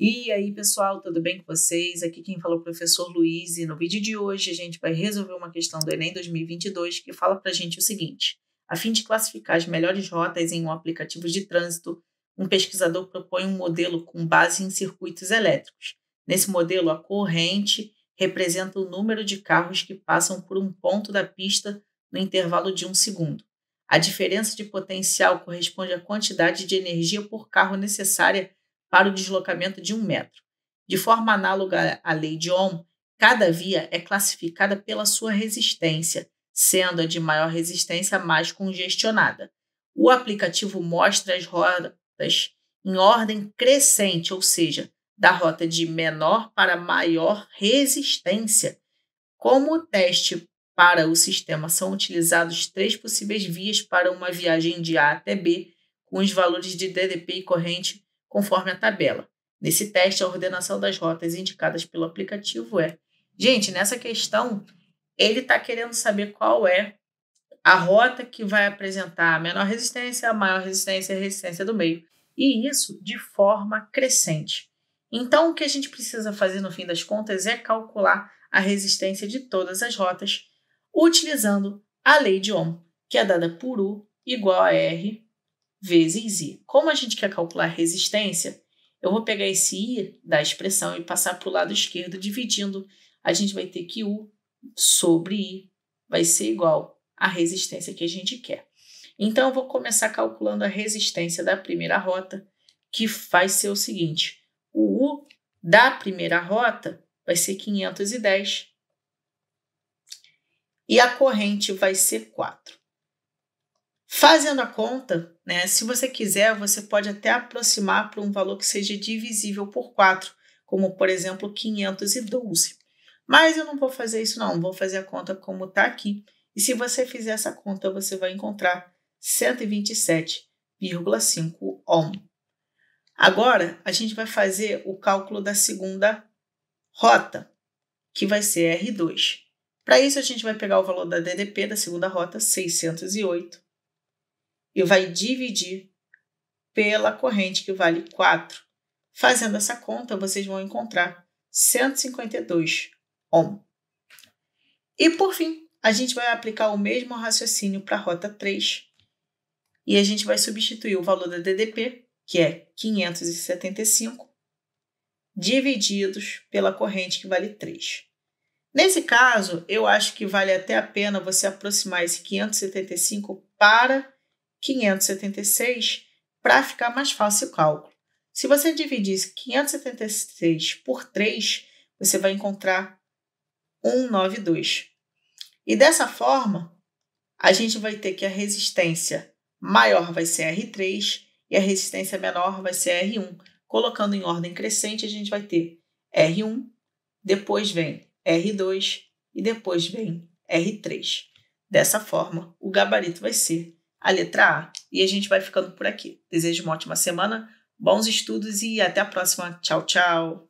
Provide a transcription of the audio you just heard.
E aí, pessoal, tudo bem com vocês? Aqui quem fala é o professor Luiz e no vídeo de hoje a gente vai resolver uma questão do Enem 2022 que fala para a gente o seguinte: a fim de classificar as melhores rotas em um aplicativo de trânsito, um pesquisador propõe um modelo com base em circuitos elétricos. Nesse modelo, a corrente representa o número de carros que passam por um ponto da pista no intervalo de um segundo. A diferença de potencial corresponde à quantidade de energia por carro necessária para o deslocamento de um metro. De forma análoga à lei de Ohm, cada via é classificada pela sua resistência, sendo a de maior resistência mais congestionada. O aplicativo mostra as rotas em ordem crescente, ou seja, da rota de menor para maior resistência. Como teste para o sistema, são utilizados três possíveis vias para uma viagem de A até B, com os valores de DDP e corrente conforme a tabela. Nesse teste, a ordenação das rotas indicadas pelo aplicativo é. Gente, nessa questão, ele está querendo saber qual é a rota que vai apresentar a menor resistência, a maior resistência e a resistência do meio. E isso de forma crescente. Então, o que a gente precisa fazer no fim das contas é calcular a resistência de todas as rotas utilizando a lei de Ohm, que é dada por U igual a R vezes I. Como a gente quer calcular resistência, eu vou pegar esse I da expressão e passar para o lado esquerdo, dividindo. A gente vai ter que U sobre I vai ser igual à resistência que a gente quer. Então, eu vou começar calculando a resistência da primeira rota, que vai ser o seguinte: o U da primeira rota vai ser 510 e a corrente vai ser 4. Fazendo a conta, né, se você quiser, você pode até aproximar para um valor que seja divisível por 4, como por exemplo 512. Mas eu não vou fazer isso não, vou fazer a conta como está aqui. E se você fizer essa conta, você vai encontrar 127,5 ohm. Agora, a gente vai fazer o cálculo da segunda rota, que vai ser R2. Para isso, a gente vai pegar o valor da DDP da segunda rota, 608 e vai dividir pela corrente que vale 4. Fazendo essa conta, vocês vão encontrar 152 ohm. E por fim, a gente vai aplicar o mesmo raciocínio para a rota 3 e a gente vai substituir o valor da DDP, que é 575, divididos pela corrente que vale 3. Nesse caso, eu acho que vale até a pena você aproximar esse 575 para 576 para ficar mais fácil o cálculo. Se você dividir 576 por 3, você vai encontrar 192. E dessa forma, a gente vai ter que a resistência maior vai ser R3 e a resistência menor vai ser R1. Colocando em ordem crescente, a gente vai ter R1, depois vem R2 e depois vem R3. Dessa forma, o gabarito vai ser a letra A. E a gente vai ficando por aqui. Desejo uma ótima semana, bons estudos e até a próxima. Tchau, tchau.